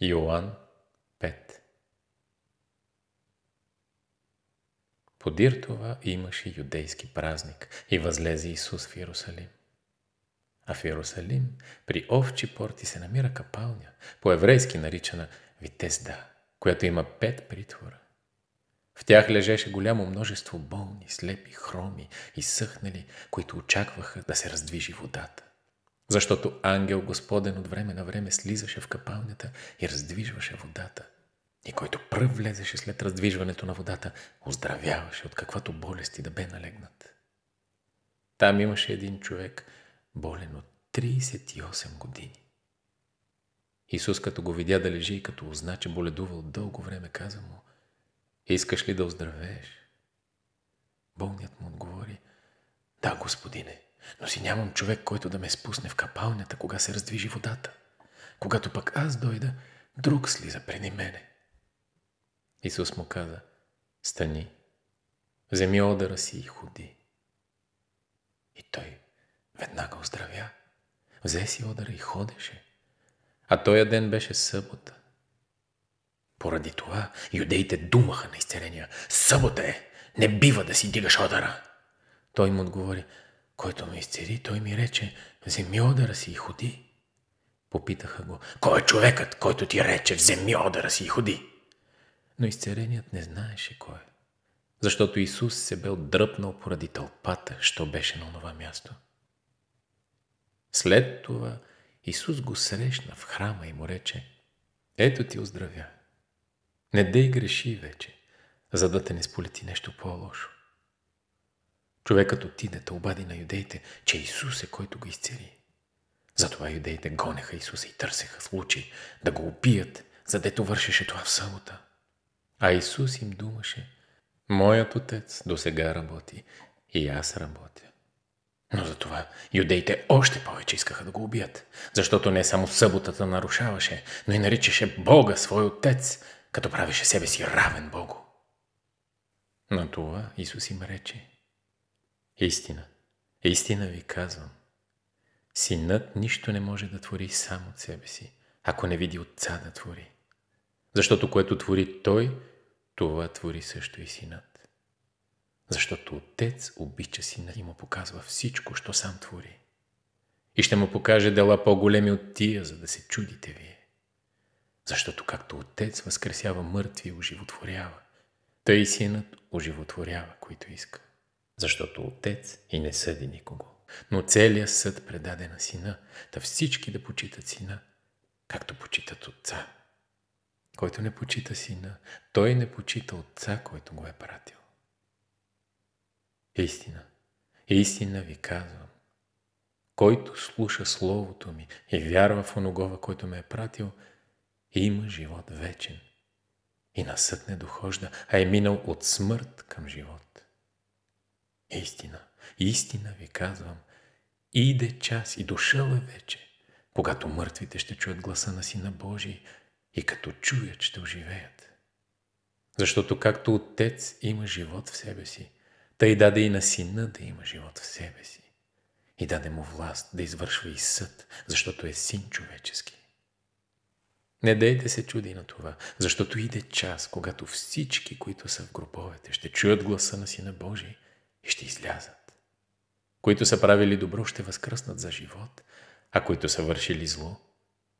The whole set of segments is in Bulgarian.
Йоан 5 Подир това имаше юдейски празник и възлезе Исус в Иерусалим. А в Иерусалим при овчи порти се намира капалня, по-еврейски наричана Витезда, която има пет притвора. В тях лежеше голямо множество болни, слепи, хроми и съхнали, които очакваха да се раздвижи водата. Защото ангел Господен от време на време слизаше в капалнята и раздвижваше водата. И който пръв влезеше след раздвижването на водата, оздравяваше от каквато болест и да бе налегнат. Там имаше един човек, болен от 38 години. Исус, като го видя да лежи и като узна, че боледува от дълго време, каза му, «Искаш ли да оздравееш?» Болният му отговори, «Да, господине, но си нямам човек, който да ме спусне в капалнята, кога се раздвижи водата. Когато пък аз дойда, друг слиза преди мене. Исус му каза, стани, вземи одъра си и ходи. И той веднага оздравя. Взе си одъра и ходеше. А тоя ден беше събота. Поради това юдеите думаха на изцеления. Събота е! Не бива да си дигаш одъра! Той му отговори, който ме изцери, той ми рече, вземи одъра си и ходи. Попитаха го, кой е човекът, който ти рече, вземи одъра си и ходи? Но изцереният не знаеше кой е, защото Исус се бе отдръпнал поради тълпата, що беше на това място. След това Исус го срещна в храма и му рече, ето ти оздравя. Не дей греши вече, за да те не сполети нещо по-лошо. Човекът отиде да обади на юдеите, че Исус е който го изцели. Затова юдеите гонеха Исуса и търсеха случай да го убият, задето вършеше това в събота. А Исус им думаше, Моят отец до сега работи и аз работя. Но затова юдеите още повече искаха да го убият, защото не само съботата нарушаваше, но и наричаше Бога свой отец, като правеше себе си равен Богу. На това Исус им рече – е истина. Е истина ви казвам. Синът нищо не може да твори сам от себе си, ако не види отца да твори. Защото което твори той, това твори също и синът. Защото отец обича сина и му показва всичко, що сам твори. И ще му покаже дела по-големи от тия, за да се чудите вие. Защото както отец възкресява мъртви и оживотворява, тъй и синът оживотворява, които иска защото отец и не съди никого. Но целият съд предаде на сина, да всички да почитат сина, както почитат отца. Който не почита сина, той не почита отца, който го е пратил. Истина, истина ви казвам. Който слуша Словото ми и вярва в оногова, който ме е пратил, има живот вечен и на съд не дохожда, а е минал от смърт към живот. Истина, истина ви казвам, иде час и дошъл е вече, когато мъртвите ще чуят гласа на Сина Божий и като чуят ще оживеят. Защото както Отец има живот в себе си, тъй даде и на Сина да има живот в себе си. И даде му власт да извършва и съд, защото е син човечески. Не дейте се чуди на това, защото иде час, когато всички, които са в гробовете, ще чуят гласа на Сина Божий и ще излязат. Които са правили добро, ще възкръснат за живот, а които са вършили зло,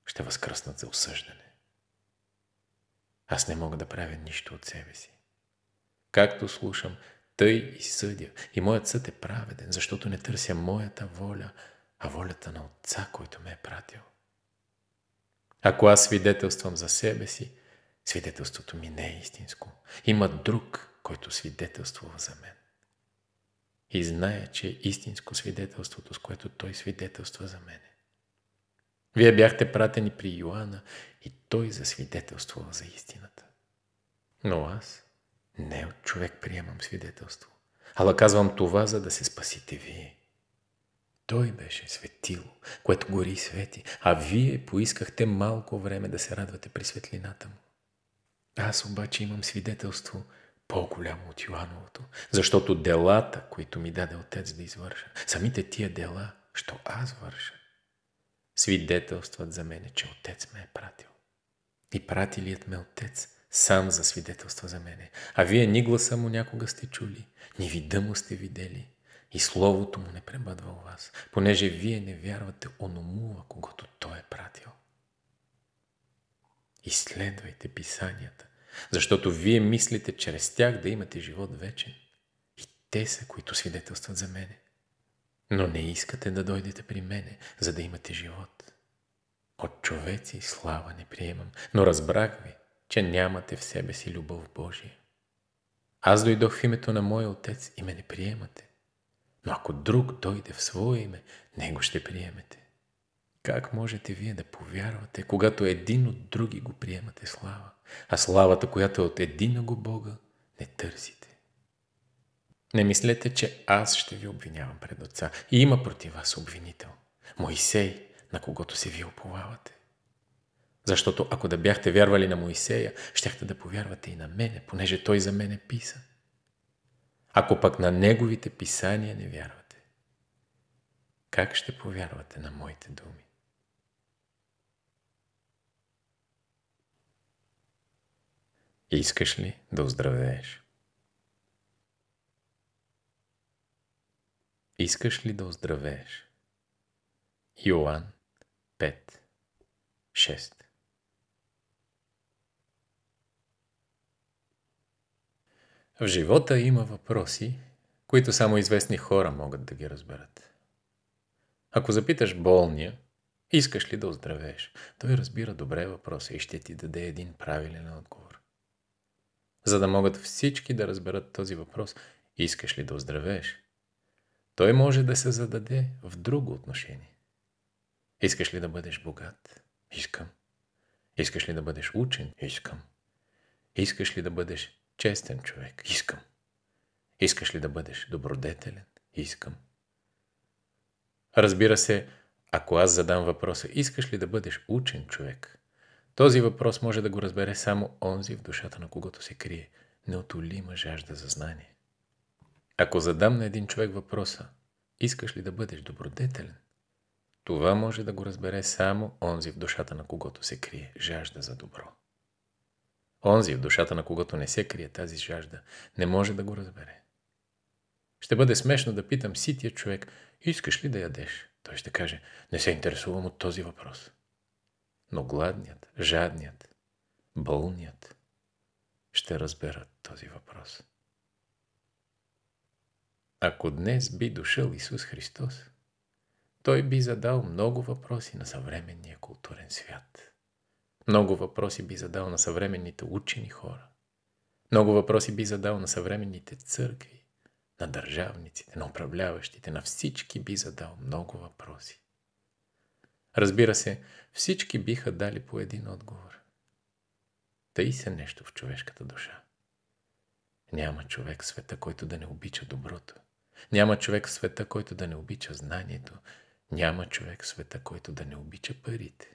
ще възкръснат за осъждане. Аз не мога да правя нищо от себе си. Както слушам, тъй и съдя. И моят съд е праведен, защото не търся моята воля, а волята на Отца, който ме е пратил. Ако аз свидетелствам за себе си, свидетелството ми не е истинско. Има друг, който свидетелствува за мен и зная, че е истинско свидетелството, с което той свидетелства за мене. Вие бяхте пратени при Йоанна и той засвидетелствува за истината. Но аз не от човек приемам свидетелство, ала казвам това, за да се спасите вие. Той беше светило, което гори и свети, а вие поискахте малко време да се радвате при светлината му. Аз обаче имам свидетелство – по-голямо от Йоановото, защото делата, които ми даде Отец да извърша, самите тия дела, що аз върша, свидетелстват за мене, че Отец ме е пратил. И пратилият ме Отец сам за свидетелства за мене. А вие ни гласа му някога сте чули, ни вида му сте видели и словото му не пребъдва у вас, понеже вие не вярвате оному, когато той е пратил. Изследвайте писанията, защото вие мислите чрез тях да имате живот вечен. И те са, които свидетелстват за мене. Но не искате да дойдете при мене, за да имате живот. От човеци слава не приемам, но разбрах ви, че нямате в себе си любов Божия. Аз дойдох в името на Моя Отец и ме не приемате. Но ако друг дойде в своя име, него ще приемете. Как можете вие да повярвате, когато един от други го приемате слава? а славата, която е от единого Бога, не търсите. Не мислете, че аз ще ви обвинявам пред Отца. И има против вас обвинител. Моисей, на когото се ви оповавате. Защото ако да бяхте вярвали на Моисея, щяхте да повярвате и на мене, понеже той за мене писа. Ако пък на неговите писания не вярвате, как ще повярвате на моите думи? Искаш ли да оздравееш? Искаш ли да оздравееш? Йоан 5 6 В живота има въпроси, които само известни хора могат да ги разберат. Ако запиташ болния, искаш ли да оздравееш, той разбира добре въпроса и ще ти даде един правилен отговор за да могат всички да разберат този въпрос. Искаш ли да оздравееш? Той може да се зададе в друго отношение. Искаш ли да бъдеш богат? Искам. Искаш ли да бъдеш учен? Искам. Искаш ли да бъдеш честен човек? Искам. Искаш ли да бъдеш добродетелен? Искам. Разбира се, ако аз задам въпроса, искаш ли да бъдеш учен човек? Този въпрос може да го разбере само онзи в душата на когото се крие неотолима жажда за знание. Ако задам на един човек въпроса «Искаш ли да бъдеш добродетелен?» Това може да го разбере само онзи в душата на когото се крие жажда за добро. Онзи в душата на когото не се крие тази жажда не може да го разбере. Ще бъде смешно да питам сития човек «Искаш ли да ядеш?» Той ще каже «Не се интересувам от този въпрос» но гладният, жадният, болният ще разберат този въпрос. Ако днес би дошъл Исус Христос, той би задал много въпроси на съвременния културен свят. Много въпроси би задал на съвременните учени хора. Много въпроси би задал на съвременните църкви, на държавниците, на управляващите, на всички би задал много въпроси. Разбира се, всички биха дали по един отговор. Тъй се нещо в човешката душа. Няма човек в света, който да не обича доброто. Няма човек в света, който да не обича знанието. Няма човек в света, който да не обича парите.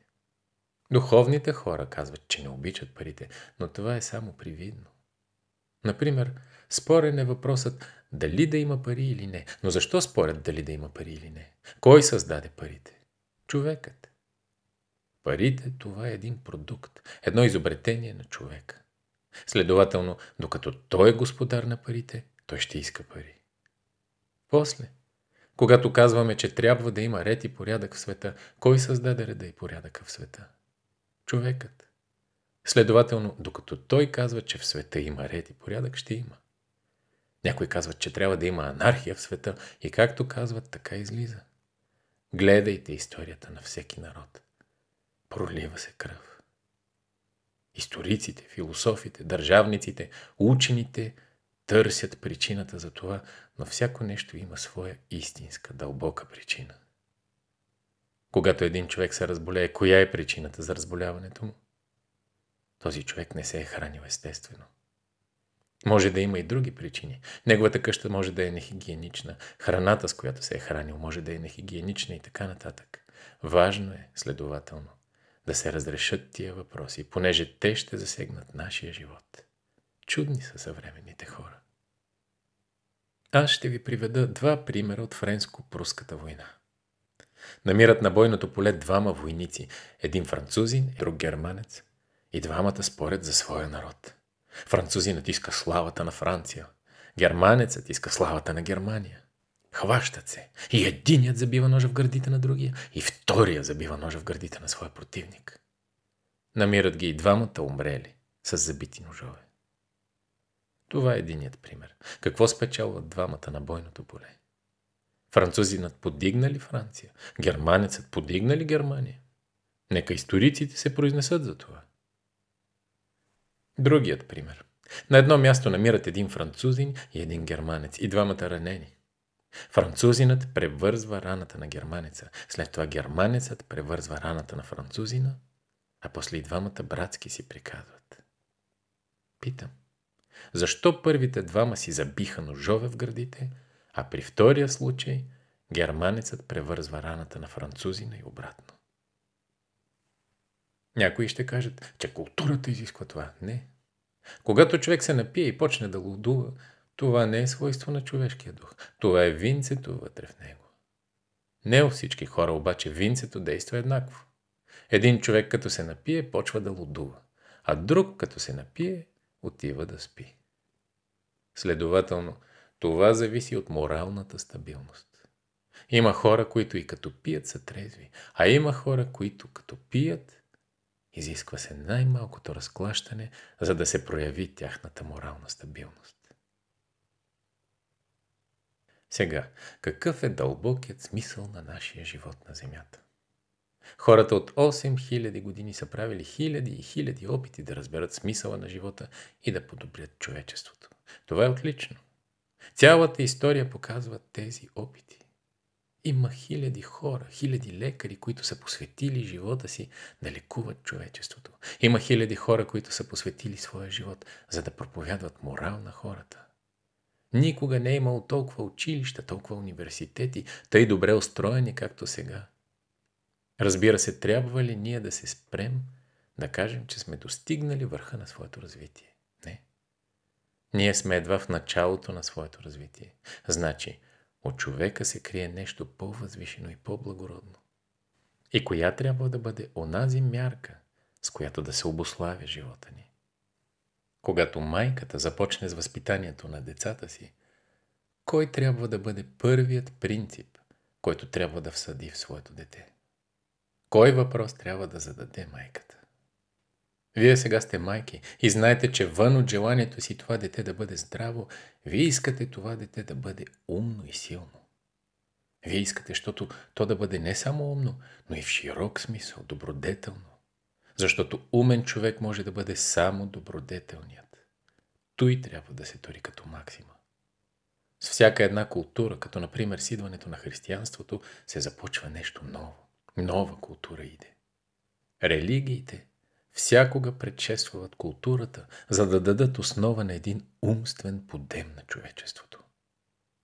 Духовните хора казват, че не обичат парите, но това е само привидно. Например, спорен е въпросът дали да има пари или не. Но защо спорят дали да има пари или не? Кой създаде парите? човекът. Парите – това е един продукт, едно изобретение на човека. Следователно, докато той е господар на парите, той ще иска пари. После, когато казваме, че трябва да има ред и порядък в света, кой създаде реда и порядъка в света? Човекът. Следователно, докато той казва, че в света има ред и порядък, ще има. Някои казват, че трябва да има анархия в света и както казват, така излиза. Гледайте историята на всеки народ. Пролива се кръв. Историците, философите, държавниците, учените търсят причината за това, но всяко нещо има своя истинска, дълбока причина. Когато един човек се разболее, коя е причината за разболяването му? Този човек не се е хранил естествено. Може да има и други причини. Неговата къща може да е нехигиенична, храната, с която се е хранил, може да е нехигиенична и така нататък. Важно е, следователно, да се разрешат тия въпроси, понеже те ще засегнат нашия живот. Чудни са съвременните хора. Аз ще ви приведа два примера от френско-пруската война. Намират на бойното поле двама войници, един французин, друг германец, и двамата спорят за своя народ – Французинът иска славата на Франция. Германецът иска славата на Германия. Хващат се. И единият забива ножа в гърдите на другия, и втория забива ножа в гърдите на своя противник. Намират ги и двамата умрели с забити ножове. Това е единият пример. Какво спечелват двамата на бойното поле? Французинът подигна ли Франция? Германецът подигна ли Германия? Нека историците се произнесат за това. Другият пример. На едно място намират един французин и един германец, и двамата ранени. Французинът превързва раната на германеца, след това германецът превързва раната на французина, а после и двамата братски си приказват. Питам, защо първите двама си забиха ножове в градите, а при втория случай германецът превързва раната на французина и обратно? Някои ще кажат, че културата изисква това. Не. Когато човек се напие и почне да лудува, това не е свойство на човешкия дух. Това е винцето вътре в него. Не у всички хора обаче винцето действа еднакво. Един човек като се напие, почва да лудува, а друг като се напие, отива да спи. Следователно, това зависи от моралната стабилност. Има хора, които и като пият са трезви, а има хора, които като пият Изисква се най-малкото разклащане, за да се прояви тяхната морална стабилност. Сега, какъв е дълбокият смисъл на нашия живот на Земята? Хората от 8000 години са правили хиляди и хиляди опити да разберат смисъла на живота и да подобрят човечеството. Това е отлично. Цялата история показва тези опити. Има хиляди хора, хиляди лекари, които са посветили живота си да лекуват човечеството. Има хиляди хора, които са посветили своя живот, за да проповядват морал на хората. Никога не е имал толкова училища, толкова университети, тъй добре устроени, както сега. Разбира се, трябва ли ние да се спрем да кажем, че сме достигнали върха на своето развитие? Не. Ние сме едва в началото на своето развитие. Значи, от човека се крие нещо по-възвишено и по-благородно. И коя трябва да бъде онази мярка, с която да се обославя живота ни? Когато майката започне с възпитанието на децата си, кой трябва да бъде първият принцип, който трябва да всъди в своето дете? Кой въпрос трябва да зададе майката? Вие сега сте майки и знаете, че вън от желанието си това дете да бъде здраво, вие искате това дете да бъде умно и силно. Вие искате, защото то да бъде не само умно, но и в широк смисъл, добродетелно. Защото умен човек може да бъде само добродетелният. Той трябва да се тори като максима. С всяка една култура, като например с идването на християнството, се започва нещо ново. Нова култура иде. Религиите – всякога предшествуват културата, за да дадат основа на един умствен подем на човечеството.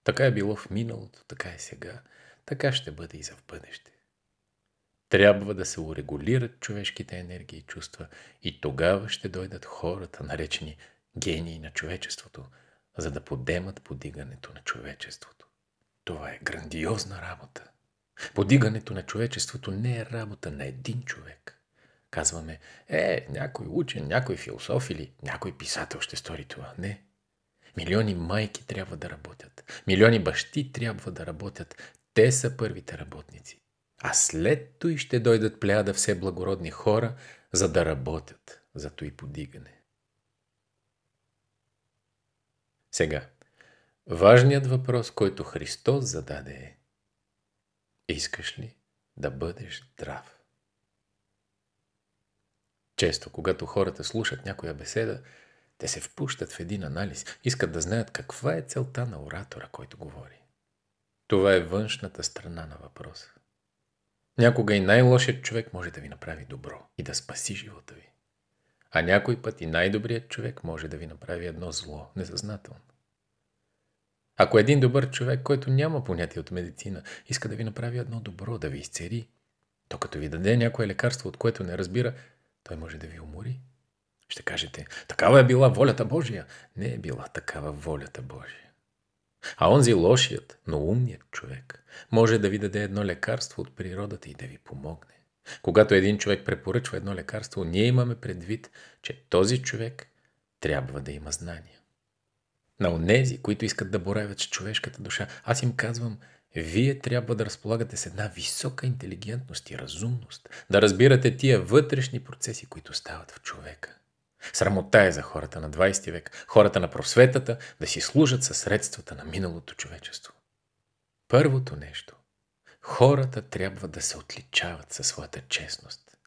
Така е било в миналото, така е сега, така ще бъде и за в бъдеще. Трябва да се урегулират човешките енергии и чувства и тогава ще дойдат хората, наречени гении на човечеството, за да подемат подигането на човечеството. Това е грандиозна работа. Подигането на човечеството не е работа на един човек – Казваме, е, някой учен, някой философ или някой писател ще стори това. Не. Милиони майки трябва да работят. Милиони бащи трябва да работят. Те са първите работници. А след той ще дойдат пляда все благородни хора, за да работят за той подигане. Сега, важният въпрос, който Христос зададе е Искаш ли да бъдеш здрав? Често, когато хората слушат някоя беседа, те се впущат в един анализ, искат да знаят каква е целта на оратора, който говори. Това е външната страна на въпроса. Някога и най-лошият човек може да ви направи добро и да спаси живота ви. А някой път и най-добрият човек може да ви направи едно зло, несъзнателно. Ако един добър човек, който няма понятие от медицина, иска да ви направи едно добро, да ви изцери, то като ви даде някое лекарство, от което не разбира, той може да ви умори. Ще кажете, такава е била волята Божия. Не е била такава волята Божия. А онзи лошият, но умният човек може да ви даде едно лекарство от природата и да ви помогне. Когато един човек препоръчва едно лекарство, ние имаме предвид, че този човек трябва да има знания. На онези, които искат да боравят с човешката душа, аз им казвам – вие трябва да разполагате с една висока интелигентност и разумност, да разбирате тия вътрешни процеси, които стават в човека. Срамота е за хората на 20 век, хората на просветата, да си служат със средствата на миналото човечество. Първото нещо. Хората трябва да се отличават със своята честност.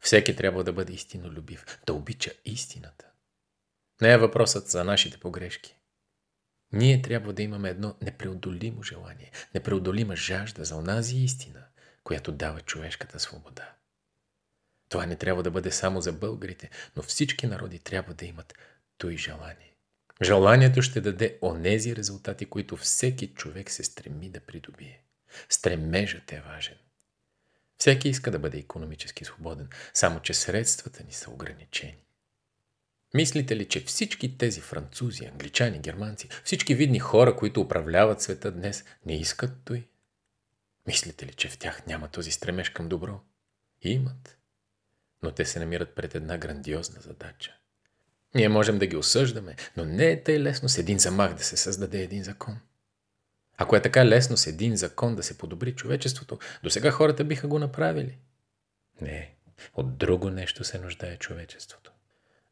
Всеки трябва да бъде истинолюбив, да обича истината. Не е въпросът за нашите погрешки. Ние трябва да имаме едно непреодолимо желание, непреодолима жажда за онази истина, която дава човешката свобода. Това не трябва да бъде само за българите, но всички народи трябва да имат той желание. Желанието ще даде онези резултати, които всеки човек се стреми да придобие. Стремежът е важен. Всеки иска да бъде економически свободен, само че средствата ни са ограничени. Мислите ли, че всички тези французи, англичани, германци, всички видни хора, които управляват света днес, не искат той? Мислите ли, че в тях няма този стремеж към добро? И имат. Но те се намират пред една грандиозна задача. Ние можем да ги осъждаме, но не е тъй лесно с един замах да се създаде един закон. Ако е така лесно с един закон да се подобри човечеството, до сега хората биха го направили. Не, от друго нещо се нуждае човечеството.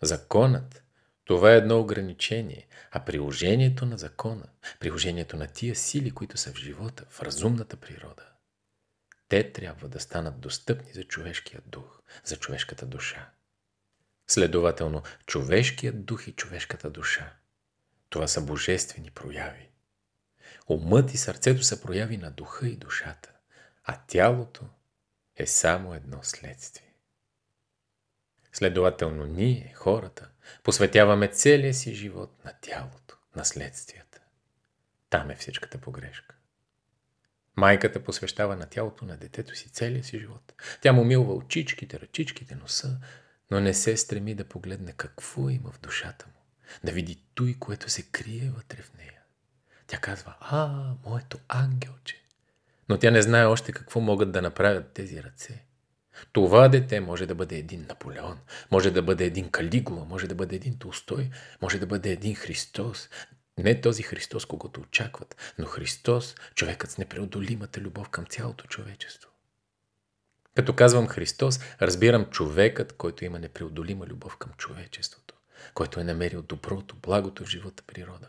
Законът – това е едно ограничение, а приложението на закона, приложението на тия сили, които са в живота, в разумната природа, те трябва да станат достъпни за човешкия дух, за човешката душа. Следователно, човешкият дух и човешката душа – това са божествени прояви. Умът и сърцето са прояви на духа и душата, а тялото е само едно следствие. Следователно ние, хората, посветяваме целия си живот на тялото, на следствията. Там е всичката погрешка. Майката посвещава на тялото на детето си целия си живот. Тя му милва очичките, ръчичките, носа, но не се стреми да погледне какво има в душата му. Да види той, което се крие вътре в нея. Тя казва, а, моето ангелче. Но тя не знае още какво могат да направят тези ръце, това дете може да бъде един Наполеон, може да бъде един Калигула, може да бъде един Толстой, може да бъде един Христос. Не този Христос, когато очакват, но Христос, човекът с непреодолимата любов към цялото човечество. Като казвам Христос, разбирам човекът, който има непреодолима любов към човечеството, който е намерил доброто, благото в живота природа.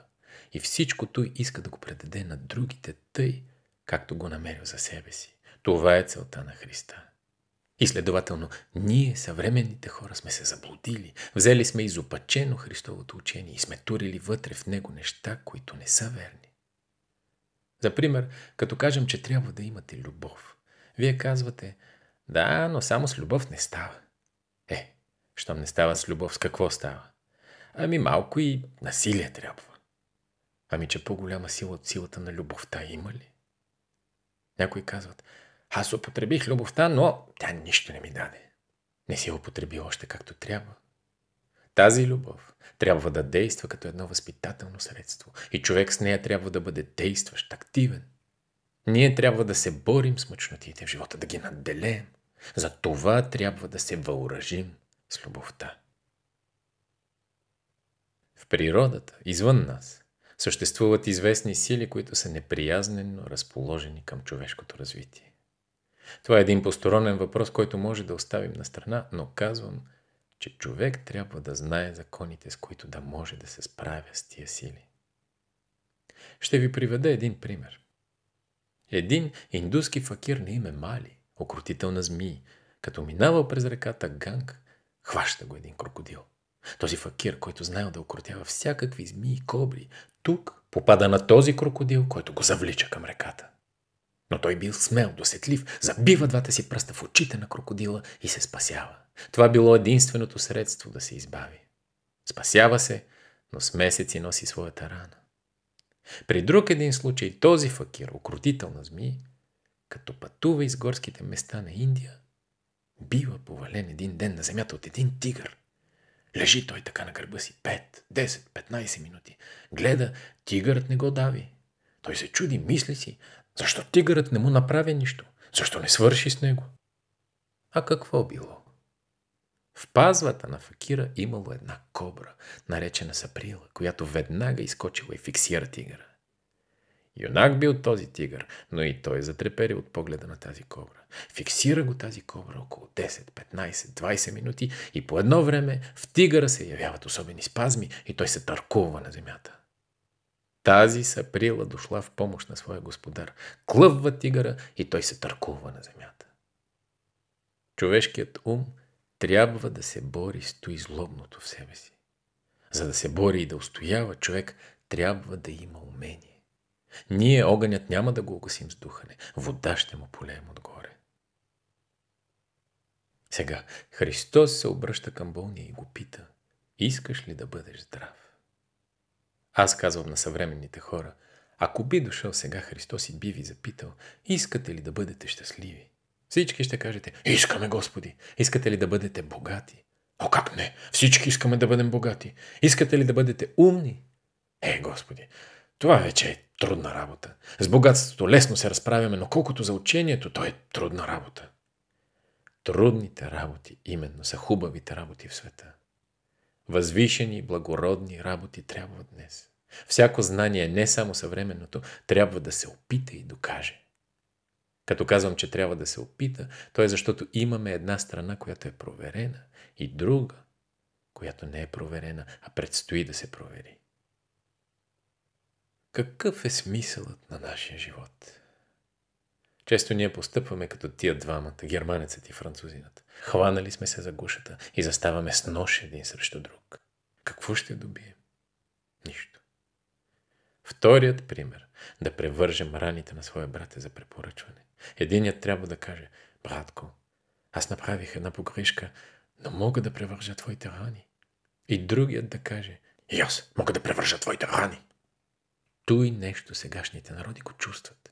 И всичко той иска да го предаде на другите тъй, както го намерил за себе си. Това е целта на Христа. И следователно, ние, съвременните хора, сме се заблудили, взели сме изопачено Христовото учение и сме турили вътре в него неща, които не са верни. За пример, като кажем, че трябва да имате любов, вие казвате, да, но само с любов не става. Е, щом не става с любов, с какво става? Ами малко и насилие трябва. Ами че по-голяма сила от силата на любовта има ли? Някои казват, аз употребих любовта, но тя нищо не ми даде. Не си я употреби още както трябва. Тази любов трябва да действа като едно възпитателно средство и човек с нея трябва да бъде действащ, активен. Ние трябва да се борим с мъчнотиите в живота, да ги надделеем. За това трябва да се въоръжим с любовта. В природата, извън нас, съществуват известни сили, които са неприязнено разположени към човешкото развитие. Това е един посторонен въпрос, който може да оставим на страна, но казвам, че човек трябва да знае законите, с които да може да се справя с тия сили. Ще ви приведа един пример. Един индуски факир на име Мали, окрутител на змии, като минавал през реката Ганг, хваща го един крокодил. Този факир, който знаел да окрутява всякакви змии и кобри, тук попада на този крокодил, който го завлича към реката. Но той бил смел, досетлив, забива двата си пръста в очите на крокодила и се спасява. Това било единственото средство да се избави. Спасява се, но с месеци носи своята рана. При друг един случай този факир, окрутител на змии, като пътува из горските места на Индия, бива повален един ден на земята от един тигър. Лежи той така на гърба си 5, 10, 15 минути. Гледа, тигърът не го дави. Той се чуди, мисли си, защо тигърът не му направи нищо? Защо не свърши с него? А какво било? В пазвата на факира имало една кобра, наречена Саприла, която веднага изкочила и фиксира тигъра. Юнак бил този тигър, но и той затрепери от погледа на тази кобра. Фиксира го тази кобра около 10, 15, 20 минути и по едно време в тигъра се явяват особени спазми и той се търкува на земята. Тази Саприла дошла в помощ на своя господар. Клъвва тигъра и той се търкува на земята. Човешкият ум трябва да се бори с той злобното в себе си. За да се бори и да устоява, човек трябва да има умение. Ние огънят няма да го огасим с духане. Вода ще му полеем отгоре. Сега Христос се обръща към болния и го пита. Искаш ли да бъдеш здрав? Аз казвам на съвременните хора, ако би дошъл сега Христос и би ви запитал, искате ли да бъдете щастливи? Всички ще кажете, искаме Господи, искате ли да бъдете богати? О, как не? Всички искаме да бъдем богати. Искате ли да бъдете умни? Е, Господи, това вече е трудна работа. С богатството лесно се разправяме, но колкото за учението, то е трудна работа. Трудните работи именно са хубавите работи в света. Възвишени, благородни работи трябва днес. Всяко знание, не само съвременното, трябва да се опита и докаже. Като казвам, че трябва да се опита, то е защото имаме една страна, която е проверена и друга, която не е проверена, а предстои да се провери. Какъв е смисълът на нашия живот? Често ние постъпваме като тия двамата, германецът и французинат. Хванали сме се за гушата и заставаме с нож един срещу друг какво ще добием? Нищо. Вторият пример – да превържем раните на своя брат е за препоръчване. Единият трябва да каже – братко, аз направих една погрешка, но мога да превържа твоите рани. И другият да каже – и аз мога да превържа твоите рани. Той нещо сегашните народи го чувстват.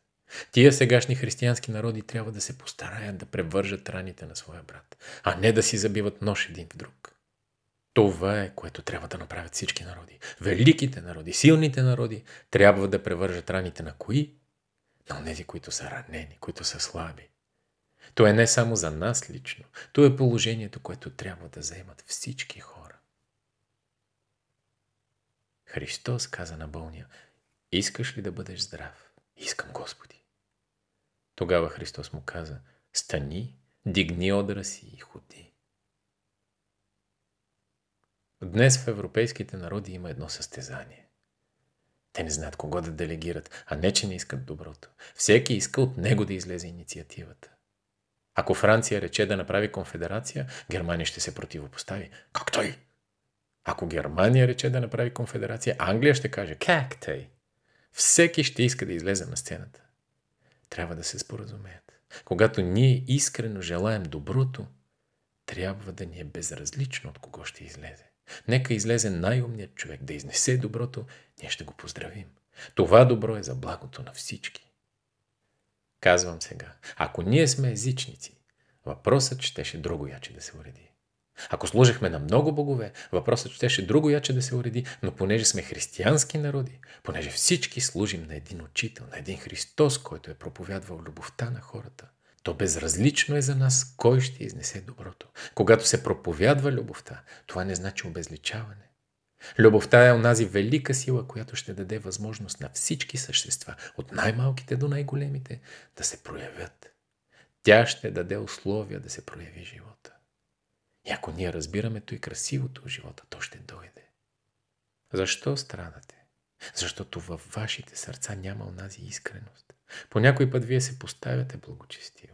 Тия сегашни християнски народи трябва да се постараят да превържат раните на своя брат, а не да си забиват нож един в друг. Това е, което трябва да направят всички народи. Великите народи, силните народи трябва да превържат раните на кои? На тези, които са ранени, които са слаби. То е не само за нас лично, то е положението, което трябва да заемат всички хора. Христос каза на болния, искаш ли да бъдеш здрав? Искам Господи. Тогава Христос му каза, стани, дигни одра си и ходи. Днес в европейските народи има едно състезание. Те не знаят кого да делегират, а не, че не искат доброто. Всеки иска от него да излезе инициативата. Ако Франция рече да направи конфедерация, Германия ще се противопостави. Как той? Ако Германия рече да направи конфедерация, Англия ще каже как той? Всеки ще иска да излезе на сцената. Трябва да се споразумеят. Когато ние искрено желаем доброто, трябва да ни е безразлично от кого ще излезе. Нека излезе най-умният човек да изнесе доброто, ние ще го поздравим. Това добро е за благото на всички. Казвам сега, ако ние сме езичници, въпросът щеше друго яче да се уреди. Ако служихме на много богове, въпросът щеше друго яче да се уреди, но понеже сме християнски народи, понеже всички служим на един учител, на един Христос, който е проповядвал любовта на хората – то безразлично е за нас кой ще изнесе доброто. Когато се проповядва любовта, това не значи обезличаване. Любовта е онази велика сила, която ще даде възможност на всички същества, от най-малките до най-големите, да се проявят. Тя ще даде условия да се прояви живота. И ако ние разбираме то и красивото в живота, то ще дойде. Защо страдате? Защото във вашите сърца няма онази искреност. По някой път вие се поставяте благочестиво.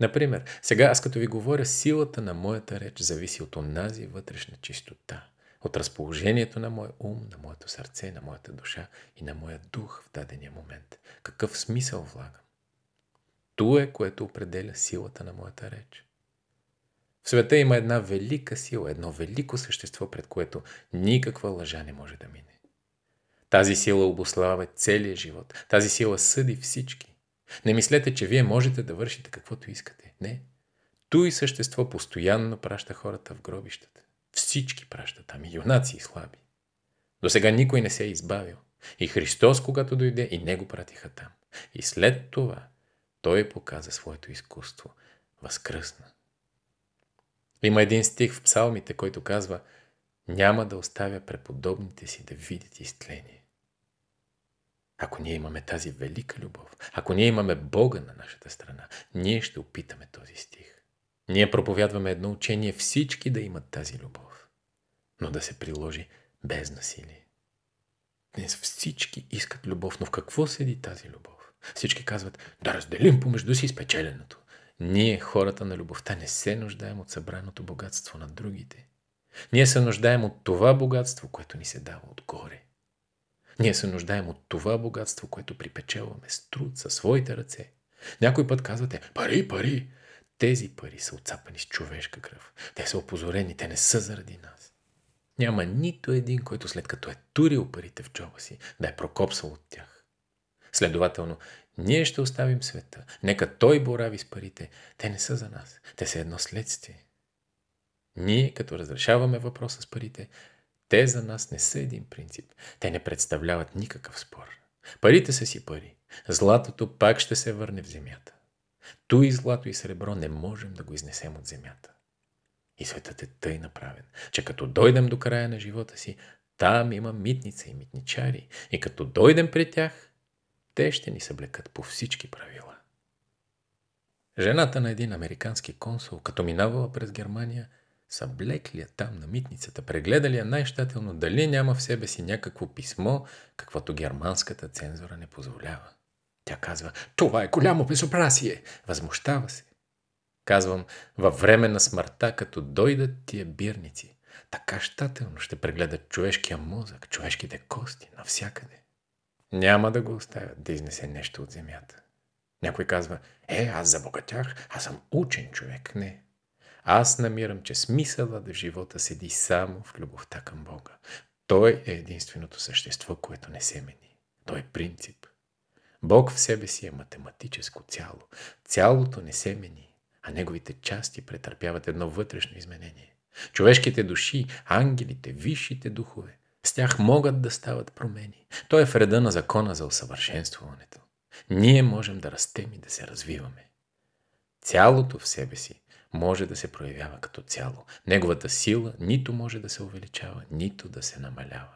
Например, сега аз като ви говоря, силата на моята реч зависи от онази вътрешна чистота, от разположението на моя ум, на моето сърце, на моята душа и на моя дух в дадения момент. Какъв смисъл влагам? То е, което определя силата на моята реч. В света има една велика сила, едно велико същество, пред което никаква лъжа не може да мине. Тази сила обославя целия живот. Тази сила съди всички. Не мислете, че вие можете да вършите каквото искате. Не. Той същество постоянно праща хората в гробищата. Всички праща там, и юнаци, и слаби. До сега никой не се е избавил. И Христос, когато дойде, и Него пратиха там. И след това Той показа своето изкуство. Възкръсна. Има един стих в псалмите, който казва Няма да оставя преподобните си да видят изтление. Ако ние имаме тази велика любов, ако ние имаме Бога на нашата страна, ние ще опитаме този стих. Ние проповядваме едно учение всички да имат тази любов, но да се приложи без насилие. Днес всички искат любов, но в какво седи тази любов? Всички казват да разделим помежду си спечеленото. Ние, хората на любовта, не се нуждаем от събраното богатство на другите. Ние се нуждаем от това богатство, което ни се дава отгоре. Ние се нуждаем от това богатство, което припечелваме с труд, със своите ръце. Някой път казвате пари, пари. Тези пари са отцапани с човешка кръв. Те са опозорени, те не са заради нас. Няма нито един, който след като е турил парите в джоба си, да е прокопсал от тях. Следователно, ние ще оставим света. Нека той борави с парите. Те не са за нас. Те са едно следствие. Ние, като разрешаваме въпроса с парите, те за нас не са един принцип. Те не представляват никакъв спор. Парите са си пари. Златото пак ще се върне в земята. Ту и злато и сребро не можем да го изнесем от земята. И светът е тъй направен, че като дойдем до края на живота си, там има митница и митничари, и като дойдем при тях, те ще ни съблекат по всички правила. Жената на един американски консул, като минавала през Германия, са блекли я там на митницата, прегледали я най-щателно дали няма в себе си някакво писмо, каквото германската цензура не позволява. Тя казва, това е голямо безобразие, възмущава се. Казвам, във време на смъртта, като дойдат тия бирници, така щателно ще прегледат човешкия мозък, човешките кости, навсякъде. Няма да го оставят да изнесе нещо от земята. Някой казва, е, аз забогатях, аз съм учен човек. Не, аз намирам, че смисъла в живота седи само в любовта към Бога. Той е единственото същество, което не се мени. Той е принцип. Бог в себе си е математическо цяло. Цялото не се мени, а неговите части претърпяват едно вътрешно изменение. Човешките души, ангелите, висшите духове, с тях могат да стават промени. Той е в реда на закона за усъвършенствуването. Ние можем да растем и да се развиваме. Цялото в себе си може да се проявява като цяло. Неговата сила нито може да се увеличава, нито да се намалява.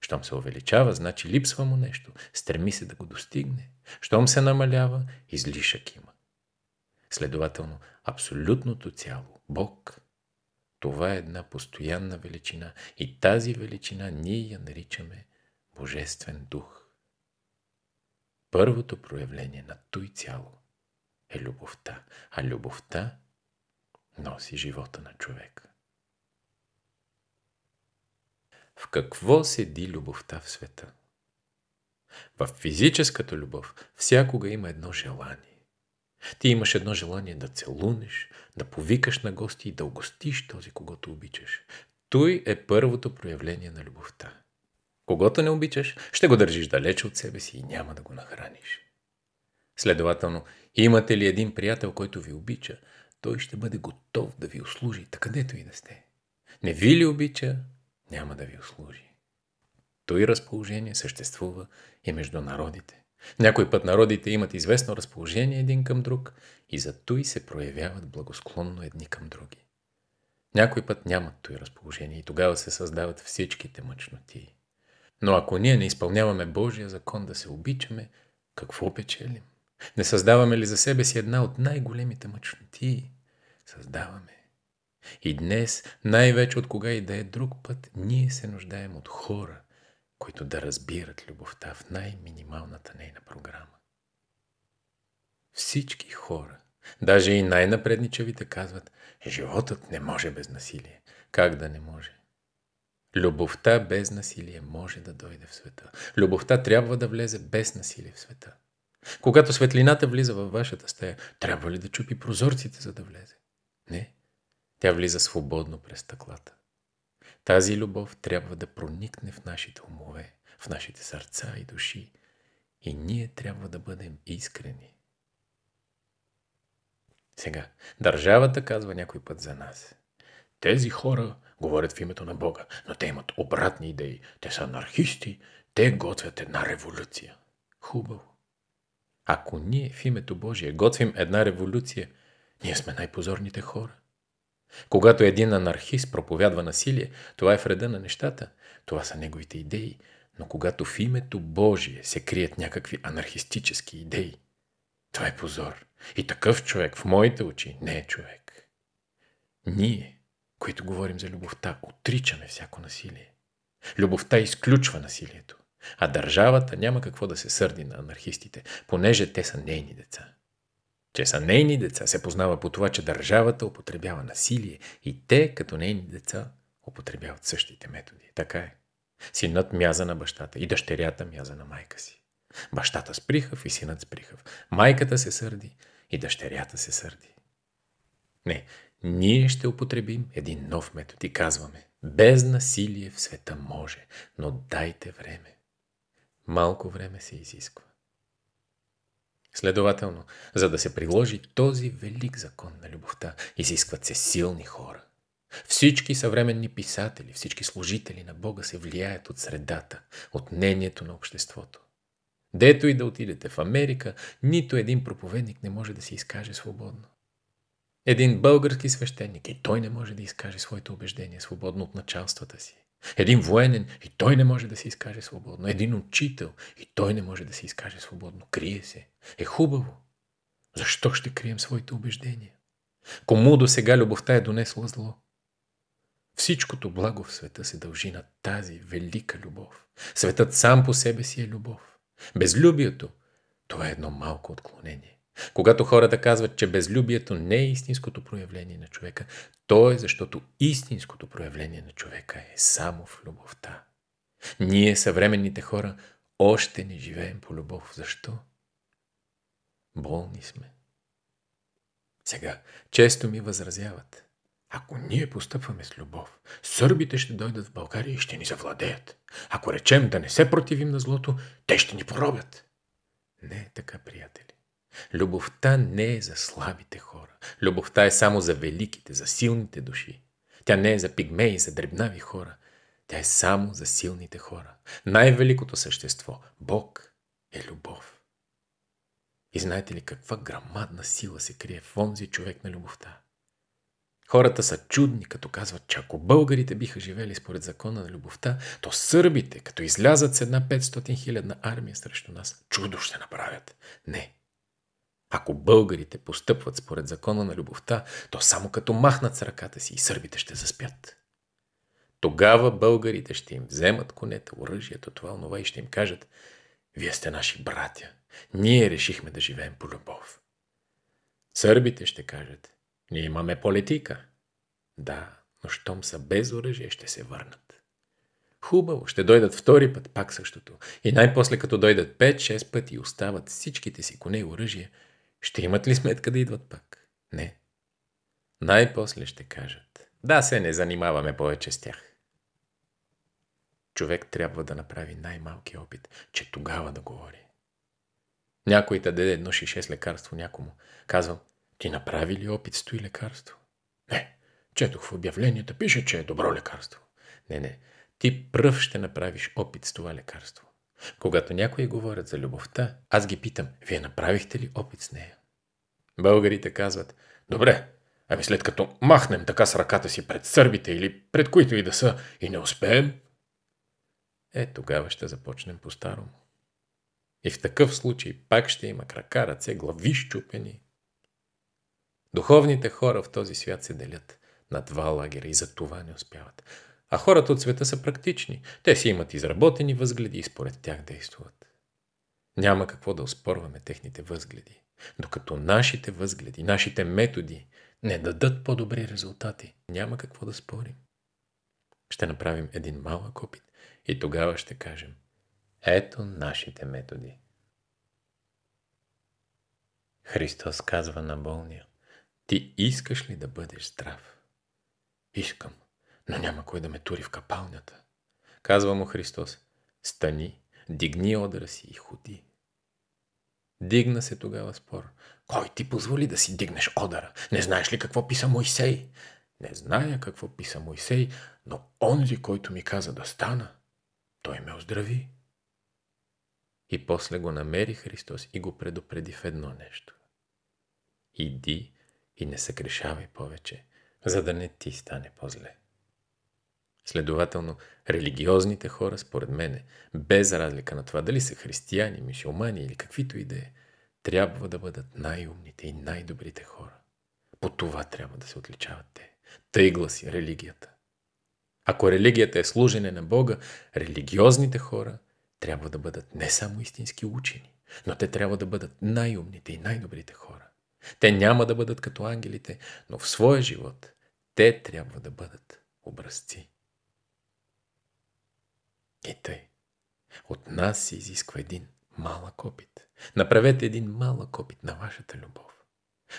Щом се увеличава, значи липсва му нещо. Стреми се да го достигне. Щом се намалява, излишък има. Следователно, абсолютното цяло, Бог, това е една постоянна величина и тази величина ние я наричаме Божествен дух. Първото проявление на той цяло е любовта, а любовта носи живота на човек. В какво седи любовта в света? В физическата любов всякога има едно желание. Ти имаш едно желание да целунеш, да повикаш на гости и да угостиш този, когато обичаш. Той е първото проявление на любовта. Когато не обичаш, ще го държиш далече от себе си и няма да го нахраниш. Следователно, имате ли един приятел, който ви обича, той ще бъде готов да ви услужи, така и да сте. Не ви ли обича, няма да ви услужи. Той разположение съществува и между народите. Някой път народите имат известно разположение един към друг и за той се проявяват благосклонно едни към други. Някой път нямат той разположение и тогава се създават всичките мъчноти. Но ако ние не изпълняваме Божия закон да се обичаме, какво печелим? Не създаваме ли за себе си една от най-големите мъчноти? Създаваме. И днес, най-вече от кога и да е друг път, ние се нуждаем от хора, които да разбират любовта в най-минималната нейна програма. Всички хора, даже и най-напредничавите казват, животът не може без насилие. Как да не може? Любовта без насилие може да дойде в света. Любовта трябва да влезе без насилие в света. Когато светлината влиза във вашата стая, трябва ли да чупи прозорците, за да влезе? Не. Тя влиза свободно през стъклата. Тази любов трябва да проникне в нашите умове, в нашите сърца и души. И ние трябва да бъдем искрени. Сега, държавата казва някой път за нас. Тези хора говорят в името на Бога, но те имат обратни идеи. Те са анархисти, те готвят една революция. Хубаво. Ако ние в името Божие готвим една революция, ние сме най-позорните хора. Когато един анархист проповядва насилие, това е вреда на нещата, това са неговите идеи, но когато в името Божие се крият някакви анархистически идеи, това е позор. И такъв човек в моите очи не е човек. Ние, които говорим за любовта, отричаме всяко насилие. Любовта изключва насилието. А държавата няма какво да се сърди на анархистите, понеже те са нейни деца. Че са нейни деца се познава по това, че държавата употребява насилие и те, като нейни деца, употребяват същите методи. Така е. Синът мяза на бащата и дъщерята мяза на майка си. Бащата с прихъв и синът с прихъв. Майката се сърди и дъщерята се сърди. Не, ние ще употребим един нов метод и казваме без насилие в света може, но дайте време малко време се изисква. Следователно, за да се приложи този велик закон на любовта, изискват се силни хора. Всички съвременни писатели, всички служители на Бога се влияят от средата, от мнението на обществото. Дето и да отидете в Америка, нито един проповедник не може да се изкаже свободно. Един български свещеник и той не може да изкаже своите убеждения свободно от началствата си. Един военен и той не може да се изкаже свободно. Един учител и той не може да се изкаже свободно. Крие се. Е хубаво. Защо ще крием своите убеждения? Кому до сега любовта е донесла зло? Всичкото благо в света се дължи на тази велика любов. Светът сам по себе си е любов. Безлюбието – това е едно малко отклонение. Когато хората казват, че безлюбието не е истинското проявление на човека, то е защото истинското проявление на човека е само в любовта. Ние, съвременните хора, още не живеем по любов. Защо? Болни сме. Сега, често ми възразяват. Ако ние постъпваме с любов, сърбите ще дойдат в България и ще ни завладеят. Ако речем да не се противим на злото, те ще ни поробят. Не е така, приятели. Любовта не е за слабите хора. Любовта е само за великите, за силните души. Тя не е за пигмеи, за дребнави хора. Тя е само за силните хора. Най-великото същество, Бог, е любов. И знаете ли каква грамадна сила се крие в онзи човек на любовта? Хората са чудни, като казват, че ако българите биха живели според закона на любовта, то сърбите, като излязат с една 500 хилядна армия срещу нас, чудо ще направят. Не, ако българите постъпват според закона на любовта, то само като махнат с ръката си и сърбите ще заспят. Тогава българите ще им вземат конета оръжието, това, онова и ще им кажат «Вие сте наши братя, ние решихме да живеем по любов». Сърбите ще кажат «Ние имаме политика». Да, но щом са без оръжие, ще се върнат. Хубаво, ще дойдат втори път, пак същото. И най-после като дойдат 5-6 пъти и остават всичките си коне и оръжие – ще имат ли сметка да идват пак? Не. Най-после ще кажат. Да, се не занимаваме повече с тях. Човек трябва да направи най-малкия опит, че тогава да говори. Някой да даде едно шише с лекарство някому. Казвам, ти направи ли опит с той лекарство? Не. Четох в обявлението пише, че е добро лекарство. Не, не. Ти пръв ще направиш опит с това лекарство. Когато някои говорят за любовта, аз ги питам, вие направихте ли опит с нея? Българите казват, добре, ами след като махнем така с ръката си пред сърбите или пред които и да са и не успеем, е, тогава ще започнем по-старому. И в такъв случай пак ще има крака, ръце, глави щупени. Духовните хора в този свят се делят на два лагера и за това не успяват. А хората от света са практични. Те си имат изработени възгледи и според тях действуват. Няма какво да оспорваме техните възгледи, докато нашите възгледи, нашите методи не дадат по-добри резултати. Няма какво да спорим. Ще направим един малък опит и тогава ще кажем ето нашите методи. Христос казва на болния, ти искаш ли да бъдеш здрав? Искам но няма кой да ме тури в капалнята. Казва му Христос, стани, дигни одра си и ходи. Дигна се тогава спор. Кой ти позволи да си дигнеш одара? Не знаеш ли какво писа Мойсей? Не зная какво писа Мойсей, но онзи, който ми каза да стана, той ме оздрави. И после го намери Христос и го предупреди в едно нещо. Иди и не съкрешавай повече, за да не ти стане по-зле. Следователно, религиозните хора, според мене, без разлика на това дали са християни, мишелмани или каквито и да е, трябва да бъдат най-умните и най-добрите хора. По това трябва да се отличават те. Тъй гласи религията. Ако религията е служене на Бога, религиозните хора трябва да бъдат не само истински учени, но те трябва да бъдат най-умните и най-добрите хора. Те няма да бъдат като ангелите, но в своя живот те трябва да бъдат образци. И е, тъй. От нас се изисква един малък опит. Направете един малък опит на вашата любов.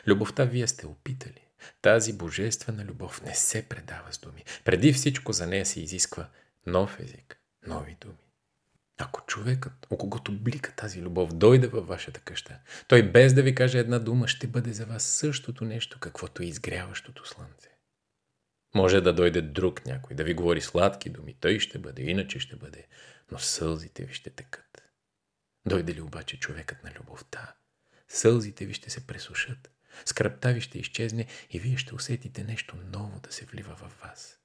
Любовта вие сте опитали. Тази божествена любов не се предава с думи. Преди всичко за нея се изисква нов език, нови думи. Ако човекът, о когото блика тази любов, дойде във вашата къща, той без да ви каже една дума, ще бъде за вас същото нещо, каквото е изгряващото слънце. Може да дойде друг някой, да ви говори сладки думи. Той ще бъде, иначе ще бъде. Но сълзите ви ще текат. Дойде ли обаче човекът на любовта, сълзите ви ще се пресушат, скръпта ви ще изчезне и вие ще усетите нещо ново да се влива във вас.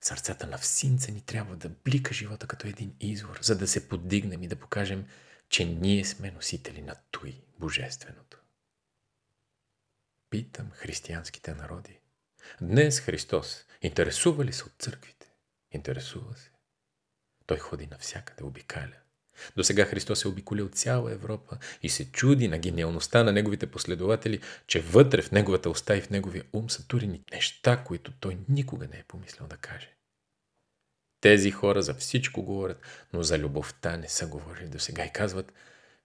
Сърцата на всинца ни трябва да блика живота като един извор, за да се подигнем и да покажем, че ние сме носители на той божественото. Питам християнските народи, Днес Христос интересува ли се от църквите? Интересува се. Той ходи навсякъде, обикаля. До сега Христос е обиколил цяла Европа и се чуди на гениалността на неговите последователи, че вътре в неговата уста и в неговия ум са турени неща, които той никога не е помислял да каже. Тези хора за всичко говорят, но за любовта не са говорили до сега и казват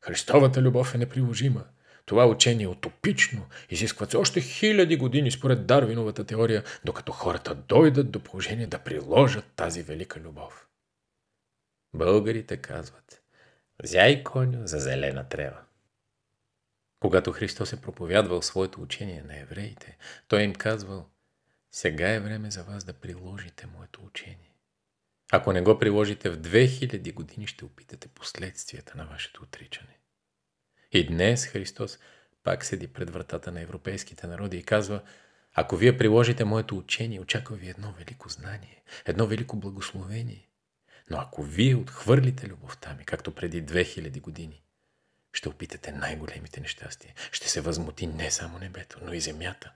Христовата любов е неприложима – това учение е утопично, изискват се още хиляди години според Дарвиновата теория, докато хората дойдат до положение да приложат тази велика любов. Българите казват взяй коню за зелена трева». Когато Христос е проповядвал своето учение на евреите, Той им казвал «Сега е време за вас да приложите моето учение. Ако не го приложите в 2000 години, ще опитате последствията на вашето отричане». И днес Христос пак седи пред вратата на европейските народи и казва, ако вие приложите моето учение, очаква ви едно велико знание, едно велико благословение. Но ако вие отхвърлите любовта ми, както преди 2000 години, ще опитате най-големите нещастия. Ще се възмути не само небето, но и земята.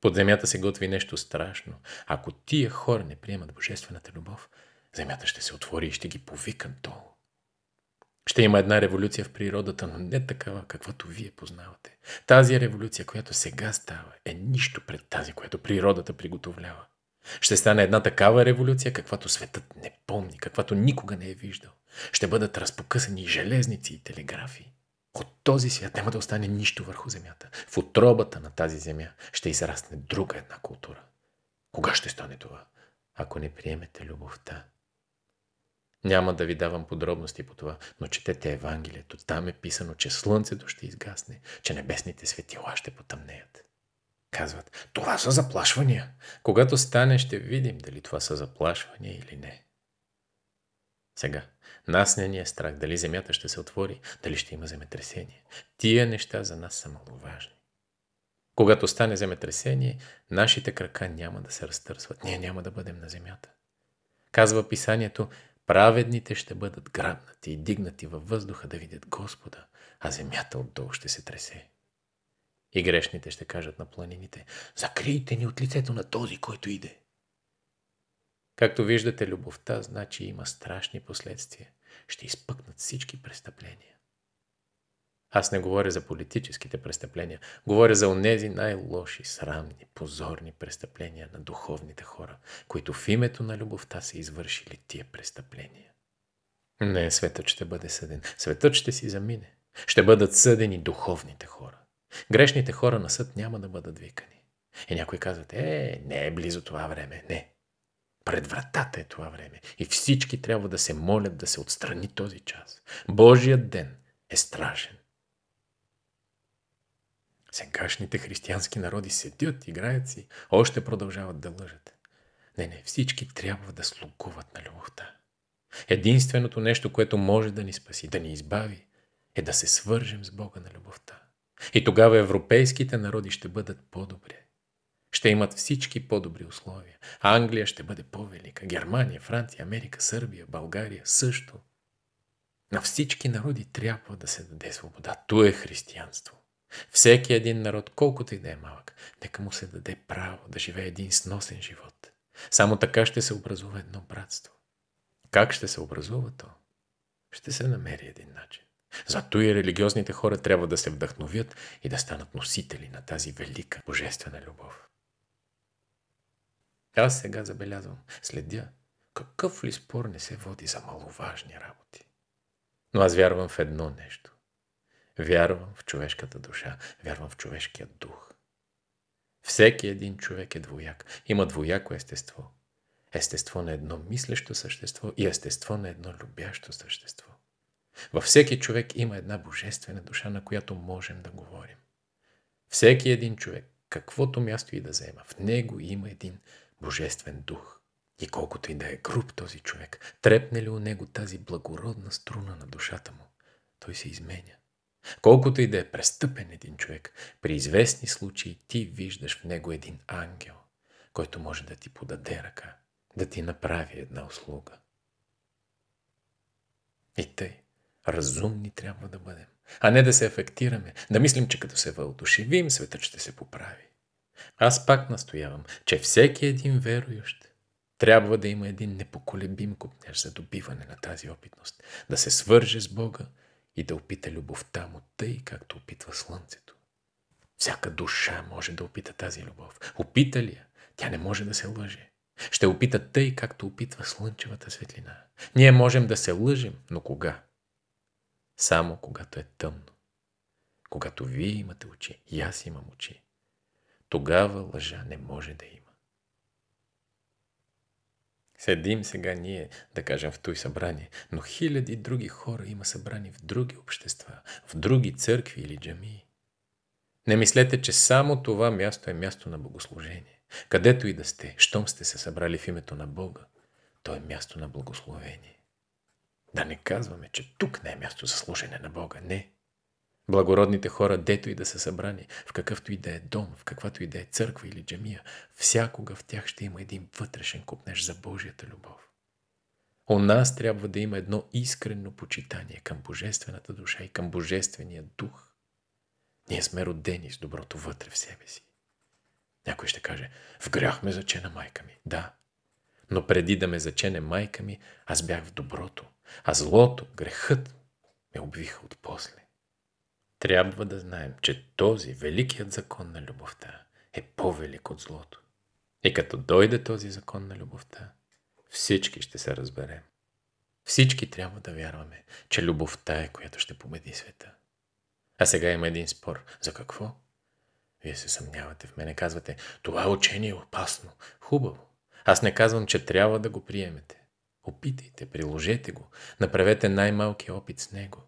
Под земята се готви нещо страшно. Ако тия хора не приемат божествената любов, земята ще се отвори и ще ги повика долу. Ще има една революция в природата, но не такава, каквато вие познавате. Тази революция, която сега става, е нищо пред тази, която природата приготовлява. Ще стане една такава революция, каквато светът не помни, каквато никога не е виждал. Ще бъдат разпокъсани железници и телеграфи. От този свят няма да остане нищо върху земята. В отробата на тази земя ще израсне друга една култура. Кога ще стане това? Ако не приемете любовта, няма да ви давам подробности по това, но четете Евангелието. Там е писано, че слънцето ще изгасне, че небесните светила ще потъмнеят. Казват, това са заплашвания. Когато стане, ще видим дали това са заплашвания или не. Сега, нас не ни е страх дали земята ще се отвори, дали ще има земетресение. Тия неща за нас са маловажни. Когато стане земетресение, нашите крака няма да се разтърсват. Ние няма да бъдем на земята. Казва писанието, Праведните ще бъдат грабнати и дигнати във въздуха да видят Господа, а земята отдолу ще се тресе. И грешните ще кажат на планините, закрийте ни от лицето на този, който иде. Както виждате, любовта значи има страшни последствия. Ще изпъкнат всички престъпления. Аз не говоря за политическите престъпления. Говоря за онези най-лоши, срамни, позорни престъпления на духовните хора, които в името на любовта са извършили тия престъпления. Не, светът ще бъде съден. Светът ще си замине. Ще бъдат съдени духовните хора. Грешните хора на съд няма да бъдат викани. И някои казват, е, не е близо това време. Не. Пред вратата е това време. И всички трябва да се молят да се отстрани този час. Божият ден е страшен. Сегашните християнски народи седят, играят си, още продължават да лъжат. Не, не, всички трябва да слугуват на любовта. Единственото нещо, което може да ни спаси, да ни избави, е да се свържем с Бога на любовта. И тогава европейските народи ще бъдат по добри Ще имат всички по-добри условия. Англия ще бъде по-велика. Германия, Франция, Америка, Сърбия, България също. На всички народи трябва да се даде свобода. То е християнство. Всеки един народ, колкото и да е малък, нека му се даде право да живее един сносен живот. Само така ще се образува едно братство. Как ще се образува то? Ще се намери един начин. Зато и религиозните хора трябва да се вдъхновят и да станат носители на тази велика божествена любов. Аз сега забелязвам, следя, какъв ли спор не се води за маловажни работи. Но аз вярвам в едно нещо. Вярвам в човешката душа, вярвам в човешкия дух. Всеки един човек е двояк. Има двояко естество. Естество на едно мислещо същество и естество на едно любящо същество. Във всеки човек има една божествена душа, на която можем да говорим. Всеки един човек, каквото място и да заема, в него има един божествен дух. И колкото и да е груб този човек, трепне ли у него тази благородна струна на душата му, той се изменя. Колкото и да е престъпен един човек, при известни случаи ти виждаш в него един ангел, който може да ти подаде ръка, да ти направи една услуга. И тъй, разумни трябва да бъдем, а не да се афектираме, да мислим, че като се вълдушевим, света ще се поправи. Аз пак настоявам, че всеки един верующ трябва да има един непоколебим купнеж за добиване на тази опитност, да се свърже с Бога и да опита любовта му тъй, както опитва слънцето. Всяка душа може да опита тази любов. Опита ли я? Тя не може да се лъже. Ще опита тъй, както опитва слънчевата светлина. Ние можем да се лъжим, но кога? Само когато е тъмно. Когато вие имате очи и аз имам очи. Тогава лъжа не може да има. Седим сега ние, да кажем, в той събрание, но хиляди други хора има събрани в други общества, в други църкви или джамии. Не мислете, че само това място е място на богослужение. Където и да сте, щом сте се събрали в името на Бога, то е място на благословение. Да не казваме, че тук не е място за служене на Бога. Не. Благородните хора, дето и да са събрани, в какъвто и да е дом, в каквато и да е църква или джамия, всякога в тях ще има един вътрешен купнеж за Божията любов. У нас трябва да има едно искрено почитание към Божествената душа и към Божествения дух. Ние сме родени с доброто вътре в себе си. Някой ще каже, в грях ме зачена майка ми. Да, но преди да ме зачене майка ми, аз бях в доброто, а злото, грехът ме обвиха от после. Трябва да знаем, че този великият закон на любовта е по-велик от злото. И като дойде този закон на любовта, всички ще се разберем. Всички трябва да вярваме, че любовта е, която ще победи света. А сега има един спор. За какво? Вие се съмнявате в мене. Казвате, това учение е опасно. Хубаво. Аз не казвам, че трябва да го приемете. Опитайте, приложете го, направете най-малки опит с него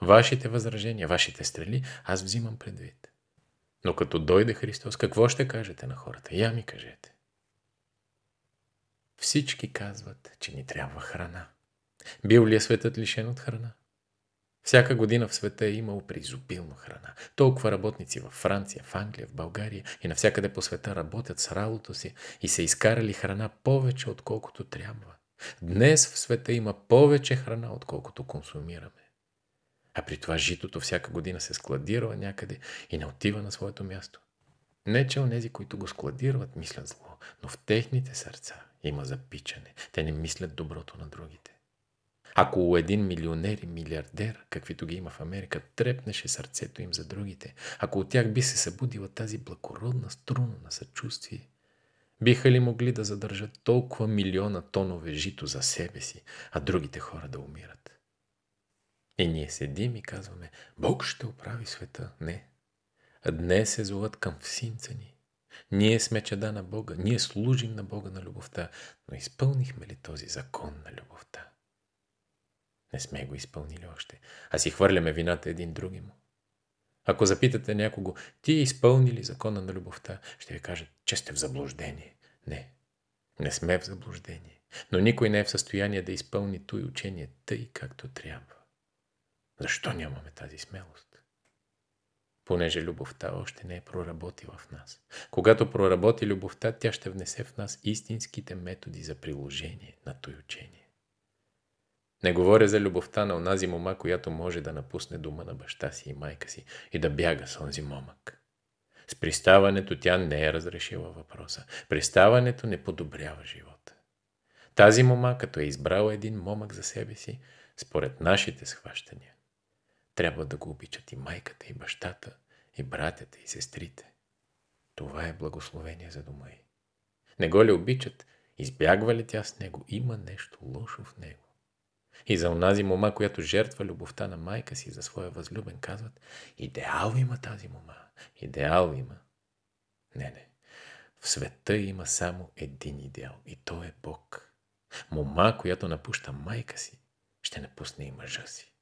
вашите възражения, вашите стрели, аз взимам предвид. Но като дойде Христос, какво ще кажете на хората? Я ми кажете. Всички казват, че ни трябва храна. Бил ли е светът лишен от храна? Всяка година в света е имало призобилно храна. Толкова работници във Франция, в Англия, в България и навсякъде по света работят с работа си и са изкарали храна повече, отколкото трябва. Днес в света има повече храна, отколкото консумираме. А при това житото всяка година се складира някъде и не отива на своето място. Не, че онези, които го складират, мислят зло, но в техните сърца има запичане. Те не мислят доброто на другите. Ако един милионер и милиардер, каквито ги има в Америка, трепнеше сърцето им за другите, ако от тях би се събудила тази благородна струна на съчувствие, биха ли могли да задържат толкова милиона тонове жито за себе си, а другите хора да умират? И ние седим и казваме, Бог ще оправи света. Не. Днес е зовът към всинца ни. Ние сме чеда на Бога, ние служим на Бога на любовта, но изпълнихме ли този закон на любовта? Не сме го изпълнили още, а си хвърляме вината един му. Ако запитате някого, ти изпълни ли закона на любовта, ще ви кажат, че сте в заблуждение. Не, не сме в заблуждение, но никой не е в състояние да изпълни той учение тъй, както трябва. Защо нямаме тази смелост? Понеже любовта още не е проработила в нас. Когато проработи любовта, тя ще внесе в нас истинските методи за приложение на той учение. Не говоря за любовта на онази мома, която може да напусне дома на баща си и майка си и да бяга с онзи момък. С приставането тя не е разрешила въпроса. Приставането не подобрява живота. Тази мома, като е избрала един момък за себе си, според нашите схващания, трябва да го обичат и майката, и бащата, и братята, и сестрите. Това е благословение за дома й. Не го ли обичат, избягва ли тя с него, има нещо лошо в него. И за онази мома, която жертва любовта на майка си за своя възлюбен, казват, идеал има тази мома, идеал има. Не, не. В света има само един идеал и то е Бог. Мома, която напуща майка си, ще напусне и мъжа си.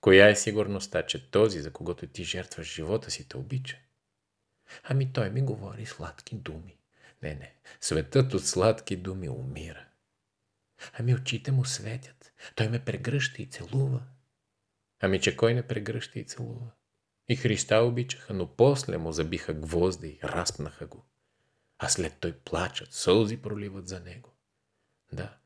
Коя е сигурността, че този, за когото ти жертваш живота си, те обича? Ами той ми говори сладки думи. Не, не, светът от сладки думи умира. Ами очите му светят. Той ме прегръща и целува. Ами че кой не прегръща и целува? И Христа обичаха, но после му забиха гвозди и распнаха го. А след той плачат, сълзи проливат за него. Да,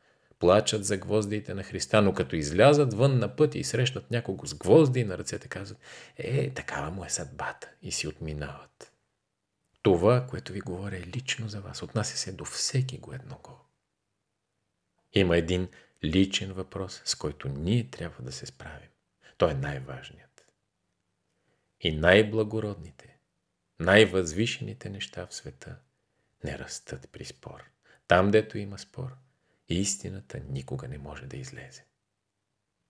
плачат за гвоздите на Христа, но като излязат вън на пътя и срещнат някого с гвозди и на ръцете казват, е, такава му е съдбата и си отминават. Това, което ви говоря е лично за вас, отнася се до всеки го едного. Има един личен въпрос, с който ние трябва да се справим. Той е най-важният. И най-благородните, най-възвишените неща в света не растат при спор. Там, дето има спор – истината никога не може да излезе.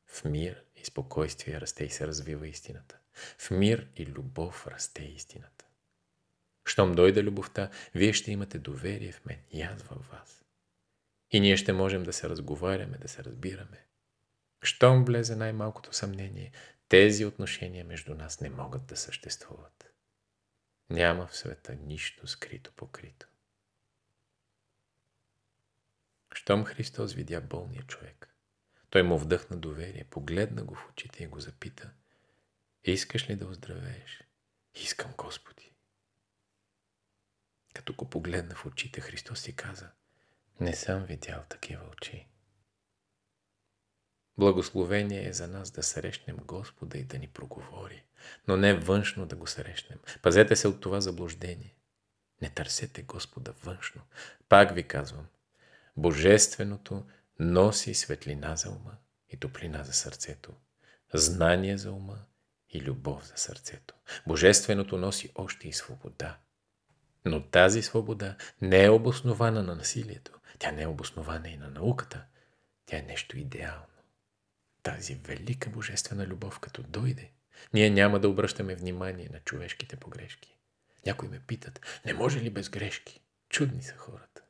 В мир и спокойствие расте и се развива истината. В мир и любов расте истината. Щом дойде любовта, вие ще имате доверие в мен и аз във вас. И ние ще можем да се разговаряме, да се разбираме. Щом влезе най-малкото съмнение, тези отношения между нас не могат да съществуват. Няма в света нищо скрито покрито. Щом Христос видя болния човек, той му вдъхна доверие, погледна го в очите и го запита, искаш ли да оздравееш? Искам, Господи. Като го погледна в очите, Христос си каза, не съм видял такива очи. Благословение е за нас да срещнем Господа и да ни проговори, но не външно да го срещнем. Пазете се от това заблуждение. Не търсете Господа външно. Пак ви казвам – Божественото носи светлина за ума и топлина за сърцето, знание за ума и любов за сърцето. Божественото носи още и свобода. Но тази свобода не е обоснована на насилието, тя не е обоснована и на науката, тя е нещо идеално. Тази велика божествена любов, като дойде, ние няма да обръщаме внимание на човешките погрешки. Някои ме питат, не може ли без грешки? Чудни са хората.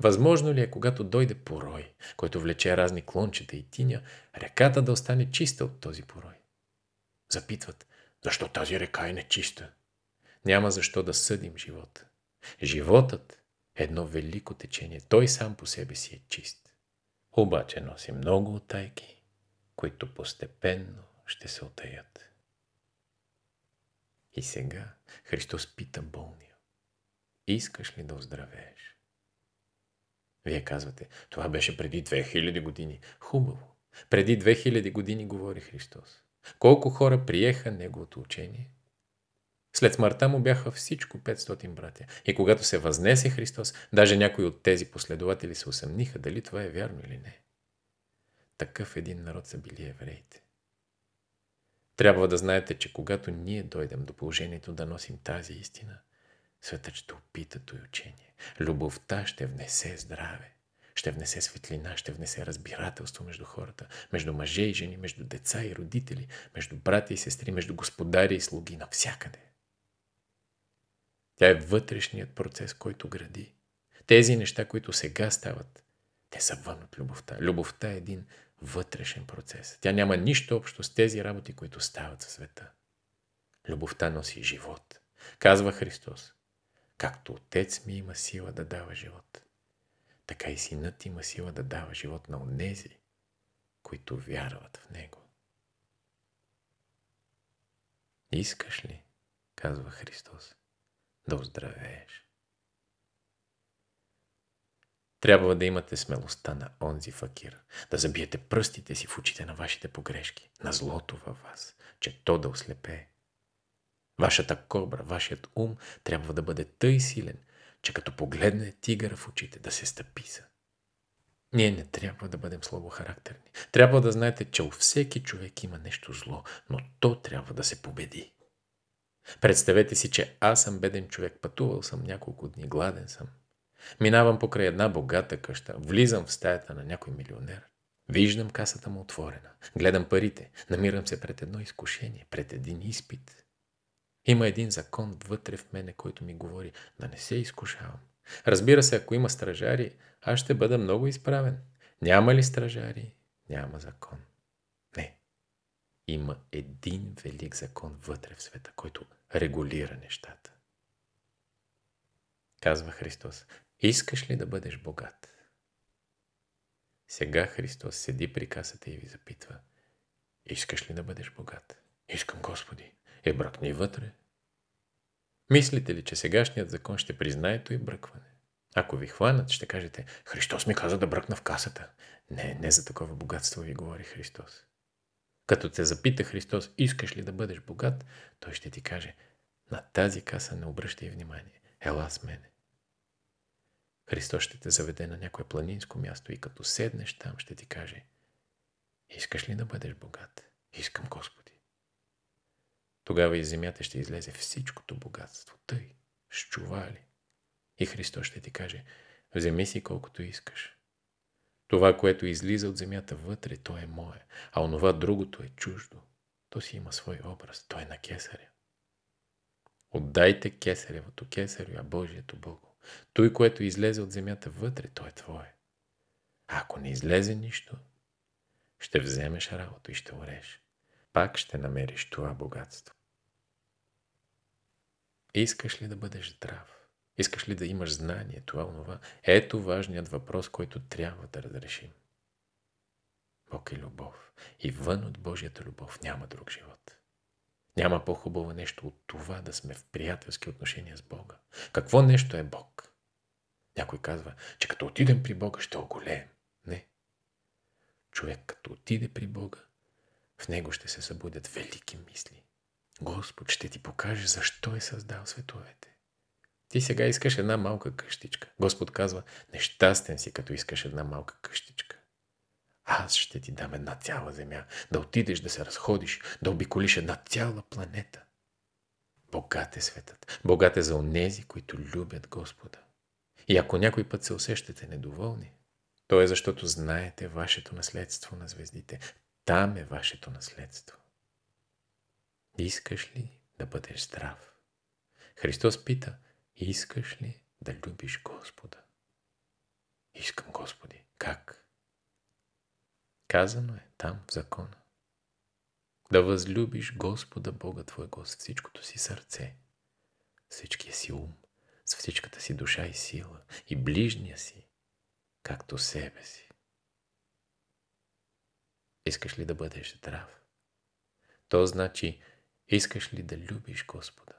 Възможно ли е, когато дойде порой, който влече разни клончета и тиня, реката да остане чиста от този порой? Запитват, защо тази река е нечиста? Няма защо да съдим живота. Животът е едно велико течение. Той сам по себе си е чист. Обаче носи много отайки, които постепенно ще се отаят. И сега Христос пита болния. Искаш ли да оздравееш? Вие казвате, това беше преди 2000 години. Хубаво. Преди 2000 години говори Христос. Колко хора приеха Неговото учение? След смъртта му бяха всичко 500 братя. И когато се възнесе Христос, даже някои от тези последователи се усъмниха дали това е вярно или не. Такъв един народ са били евреите. Трябва да знаете, че когато ние дойдем до положението да носим тази истина, светът ще опита и учение. Любовта ще внесе здраве, ще внесе светлина, ще внесе разбирателство между хората, между мъже и жени, между деца и родители, между брати и сестри, между господари и слуги, навсякъде. Тя е вътрешният процес, който гради. Тези неща, които сега стават, те са вън от любовта. Любовта е един вътрешен процес. Тя няма нищо общо с тези работи, които стават в света. Любовта носи живот. Казва Христос. Както Отец ми има сила да дава живот, така и Синът има сила да дава живот на онези, които вярват в Него. Искаш ли, казва Христос, да оздравееш? Трябва да имате смелостта на онзи факир, да забиете пръстите си в очите на вашите погрешки, на злото във вас, че то да ослепее, Вашата кобра, вашият ум трябва да бъде тъй силен, че като погледне тигъра в очите, да се стъписа. Ние не трябва да бъдем слабохарактерни. Трябва да знаете, че у всеки човек има нещо зло, но то трябва да се победи. Представете си, че аз съм беден човек, пътувал съм няколко дни, гладен съм. Минавам покрай една богата къща, влизам в стаята на някой милионер. Виждам касата му отворена, гледам парите, намирам се пред едно изкушение, пред един изпит. Има един закон вътре в мене, който ми говори да не се изкушавам. Разбира се, ако има стражари, аз ще бъда много изправен. Няма ли стражари? Няма закон. Не. Има един велик закон вътре в света, който регулира нещата. Казва Христос, искаш ли да бъдеш богат? Сега Христос седи при касата и ви запитва, искаш ли да бъдеш богат? Искам Господи е бръкни вътре. Мислите ли, че сегашният закон ще признае и бръкване? Ако ви хванат, ще кажете, Христос ми каза да бръкна в касата. Не, не за такова богатство ви говори Христос. Като те запита Христос, искаш ли да бъдеш богат, той ще ти каже, на тази каса не обръщай внимание. Ела с мене. Христос ще те заведе на някое планинско място и като седнеш там, ще ти каже, искаш ли да бъдеш богат? Искам Господи. Тогава и земята ще излезе всичкото богатство, тъй, с чували. И Христос ще ти каже, вземи си колкото искаш. Това, което излиза от земята вътре, то е мое, а онова другото е чуждо. То си има свой образ, то е на кесаря. Отдайте кесаревото кесарю, а Божието Богу. Той, което излезе от земята вътре, то е твое. А ако не излезе нищо, ще вземеш работа и ще уреш. Пак ще намериш това богатство. Искаш ли да бъдеш здрав? Искаш ли да имаш знание, това, онова? Ето важният въпрос, който трябва да разрешим. Бог е любов. И вън от Божията любов няма друг живот. Няма по-хубаво нещо от това да сме в приятелски отношения с Бога. Какво нещо е Бог? Някой казва, че като отидем при Бога ще оголеем. Не. Човек като отиде при Бога, в него ще се събудят велики мисли, Господ ще ти покаже защо е създал световете. Ти сега искаш една малка къщичка. Господ казва, нещастен си, като искаш една малка къщичка. Аз ще ти дам една цяла земя, да отидеш да се разходиш, да обиколиш една цяла планета. Богат е светът. Богат е за онези, които любят Господа. И ако някой път се усещате недоволни, то е защото знаете вашето наследство на звездите. Там е вашето наследство. Искаш ли да бъдеш здрав? Христос пита, искаш ли да любиш Господа? Искам Господи. Как? Казано е там в закона. Да възлюбиш Господа Бога Твой Гост всичкото си сърце, всичкия си ум, с всичката си душа и сила, и ближния си, както себе си. Искаш ли да бъдеш здрав? То значи Искаш ли да любиш Господа?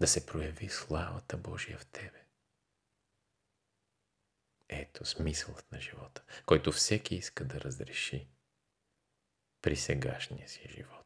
Да се прояви славата Божия в тебе? Ето смисълът на живота, който всеки иска да разреши при сегашния си живот.